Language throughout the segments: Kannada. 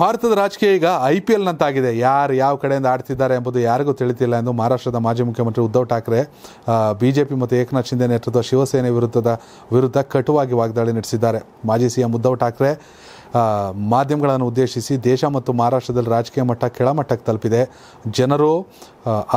ಭಾರತದ ರಾಜಕೀಯ ಈಗ ಐ ಪಿ ನಂತಾಗಿದೆ ಯಾರು ಯಾವ ಕಡೆಯಿಂದ ಆಡ್ತಿದ್ದಾರೆ ಎಂಬುದು ಯಾರಿಗೂ ತಿಳಿತಿಲ್ಲ ಎಂದು ಮಹಾರಾಷ್ಟ್ರದ ಮಾಜಿ ಮುಖ್ಯಮಂತ್ರಿ ಉದ್ಧವ್ ಠಾಕ್ರೆ ಬಿಜೆಪಿ ಮತ್ತು ಏಕನಾಥ್ ಶಿಂದೆ ನೇತೃತ್ವದ ಶಿವಸೇನೆ ವಿರುದ್ಧದ ವಿರುದ್ಧ ಕಟುವಾಗಿ ವಾಗ್ದಾಳಿ ನಡೆಸಿದ್ದಾರೆ ಮಾಜಿ ಸಿಎಂ ಉದ್ಧವ್ ಠಾಕ್ರೆ ಮಾಧ್ಯಮಗಳನ್ನು ಉದ್ದೇಶಿಸಿ ದೇಶ ಮತ್ತು ಮಹಾರಾಷ್ಟ್ರದಲ್ಲಿ ರಾಜಕೀಯ ಮಟ್ಟ ಕೆಳಮಟ್ಟಕ್ಕೆ ತಲುಪಿದೆ ಜನರು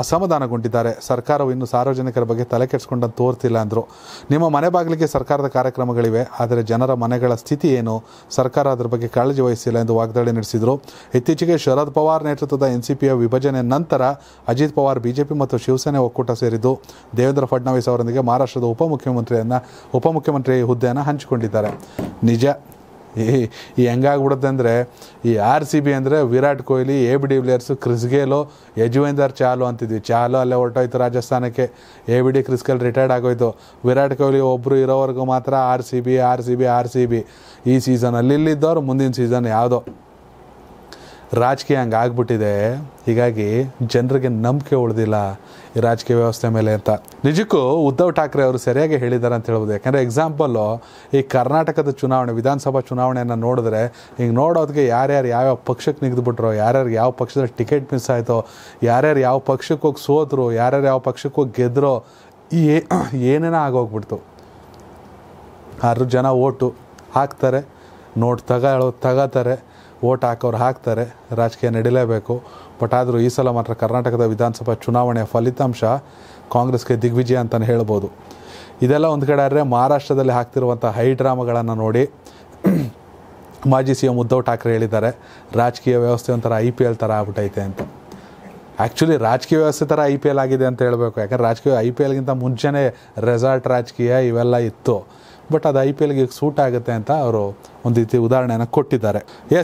ಅಸಮಾಧಾನಗೊಂಡಿದ್ದಾರೆ ಸರ್ಕಾರವು ಇನ್ನು ಸಾರ್ವಜನಿಕರ ಬಗ್ಗೆ ತಲೆ ಕೆಡಿಸ್ಕೊಂಡಂತ ತೋರ್ತಿಲ್ಲ ಅಂದರು ನಿಮ್ಮ ಮನೆ ಬಾಗಿಲಿಗೆ ಸರ್ಕಾರದ ಕಾರ್ಯಕ್ರಮಗಳಿವೆ ಆದರೆ ಜನರ ಮನೆಗಳ ಸ್ಥಿತಿ ಏನು ಸರ್ಕಾರ ಅದರ ಬಗ್ಗೆ ಕಾಳಜಿ ವಹಿಸಿಲ್ಲ ಎಂದು ವಾಗ್ದಾಳಿ ನಡೆಸಿದರು ಇತ್ತೀಚೆಗೆ ಶರದ್ ಪವಾರ್ ನೇತೃತ್ವದ ಎನ್ ಸಿ ಪಿಯ ವಿಭಜನೆ ನಂತರ ಅಜಿತ್ ಪವಾರ್ ಬಿಜೆಪಿ ಮತ್ತು ಶಿವಸೇನೆ ಒಕ್ಕೂಟ ಸೇರಿದ್ದು ದೇವೇಂದ್ರ ಫಡ್ನವೀಸ್ ಅವರೊಂದಿಗೆ ಮಹಾರಾಷ್ಟ್ರದ ಉಪಮುಖ್ಯಮಂತ್ರಿಯನ್ನು ಉಪಮುಖ್ಯಮಂತ್ರಿ ಹುದ್ದೆಯನ್ನು ಹಂಚಿಕೊಂಡಿದ್ದಾರೆ ನಿಜ ಈ ಈ ಹೆಂಗಾಗ್ಬಿಡುತ್ತೆ ಅಂದರೆ ಈ ಆರ್ ಸಿ ಬಿ ಅಂದರೆ Virat Kohli A B D Villiers Chris Gayle Yuzvendra Chahal ಅಂತಿದ್ವಿ ಚಾಲು ಅಲ್ಲೇ ಹೊರಟೋಯ್ತು ರಾಜಸ್ಥಾನಕ್ಕೆ A B D Chris Gayle retired ಆಗೋಯ್ತು ವಿರಾಟ್ ಕೊಹ್ಲಿ ಒಬ್ಬರು ಇರೋವರೆಗೂ ಮಾತ್ರ R C B R C B R C B ಈ ಸೀಸನಲ್ಲಿ ಇಲ್ಲಿದ್ದವ್ರು ಮುಂದಿನ ಸೀಸನ್ ಯಾವುದೋ ರಾಜಕೀಯ ಹಂಗೆ ಆಗ್ಬಿಟ್ಟಿದೆ ಹೀಗಾಗಿ ಜನರಿಗೆ ನಂಬಿಕೆ ಉಳಿದಿಲ್ಲ ಈ ರಾಜಕೀಯ ವ್ಯವಸ್ಥೆ ಮೇಲೆ ಅಂತ ನಿಜಕ್ಕೂ ಉದ್ಧವ್ ಠಾಕ್ರೆ ಅವರು ಸರಿಯಾಗಿ ಹೇಳಿದ್ದಾರೆ ಅಂತ ಹೇಳ್ಬೋದು ಯಾಕಂದರೆ ಎಕ್ಸಾಂಪಲ್ಲು ಈ ಕರ್ನಾಟಕದ ಚುನಾವಣೆ ವಿಧಾನಸಭಾ ಚುನಾವಣೆಯನ್ನು ನೋಡಿದ್ರೆ ಹಿಂಗೆ ನೋಡೋದಕ್ಕೆ ಯಾರ್ಯಾರು ಯಾವ್ಯಾವ ಪಕ್ಷಕ್ಕೆ ನಿಗ್ದುಬಿಟ್ರು ಯಾರ್ಯಾರು ಯಾವ ಪಕ್ಷದಲ್ಲಿ ಟಿಕೆಟ್ ಮಿಸ್ ಆಯಿತು ಯಾರ್ಯಾರು ಯಾವ ಪಕ್ಷಕ್ಕೆ ಹೋಗಿ ಸೋತರು ಯಾರ್ಯಾರು ಯಾವ ಪಕ್ಷಕ್ಕೆ ಹೋಗಿ ಗೆದ್ದರು ಏನೇನೋ ಆಗೋಗ್ಬಿಡ್ತು ಆರು ಜನ ಓಟು ಹಾಕ್ತಾರೆ ನೋಟ್ ತಗೊಳ್ಳೋ ತಗೋತಾರೆ ಓಟ್ ಹಾಕೋರು ಹಾಕ್ತಾರೆ ರಾಜಕೀಯ ನಡೀಲೇಬೇಕು ಬಟ್ ಆದರೂ ಈ ಸಲ ಮಾತ್ರ ಕರ್ನಾಟಕದ ವಿಧಾನಸಭಾ ಚುನಾವಣೆಯ ಫಲಿತಾಂಶ ಕಾಂಗ್ರೆಸ್ಗೆ ದಿಗ್ವಿಜಯ ಅಂತಲೇ ಹೇಳ್ಬೋದು ಇದೆಲ್ಲ ಒಂದು ಕಡೆ ಆದರೆ ಮಹಾರಾಷ್ಟ್ರದಲ್ಲಿ ಹಾಕ್ತಿರುವಂಥ ಹೈ ಡ್ರಾಮಾಗಳನ್ನು ನೋಡಿ ಮಾಜಿ ಸಿ ಎಂ ಉದ್ಧವ್ ಠಾಕ್ರೆ ಹೇಳಿದ್ದಾರೆ ರಾಜಕೀಯ ವ್ಯವಸ್ಥೆ ಒಂಥರ ಐ ಪಿ ಎಲ್ ಥರ ಆಗ್ಬಿಟ್ಟೈತೆ ಅಂತ ಆ್ಯಕ್ಚುಲಿ ರಾಜಕೀಯ ವ್ಯವಸ್ಥೆ ಥರ ಐ ಪಿ ಎಲ್ ಆಗಿದೆ ಅಂತ ಹೇಳಬೇಕು ಯಾಕಂದರೆ ರಾಜಕೀಯ ಐ ಪಿ ಎಲ್ಗಿಂತ ಮುಂಚೆನೇ ರೆಸಾರ್ಟ್ ರಾಜಕೀಯ ಇವೆಲ್ಲ ಇತ್ತು ಬಟ್ ಅದು ಐ ಪಿ ಎಲ್ಗೆ ಸೂಟ್ ಆಗುತ್ತೆ ಅಂತ ಅವರು ಒಂದು ರೀತಿ ಉದಾಹರಣೆಯನ್ನು ಕೊಟ್ಟಿದ್ದಾರೆ